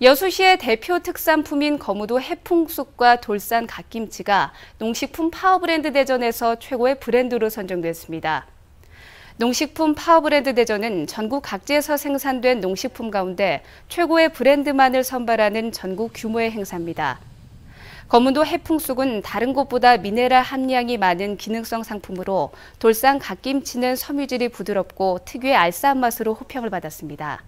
여수시의 대표 특산품인 거무도 해풍쑥과 돌산 갓김치가 농식품 파워브랜드 대전에서 최고의 브랜드로 선정됐습니다. 농식품 파워브랜드 대전은 전국 각지에서 생산된 농식품 가운데 최고의 브랜드만을 선발하는 전국 규모의 행사입니다. 거문도 해풍쑥은 다른 곳보다 미네랄 함량이 많은 기능성 상품으로 돌산 갓김치는 섬유질이 부드럽고 특유의 알싸한 맛으로 호평을 받았습니다.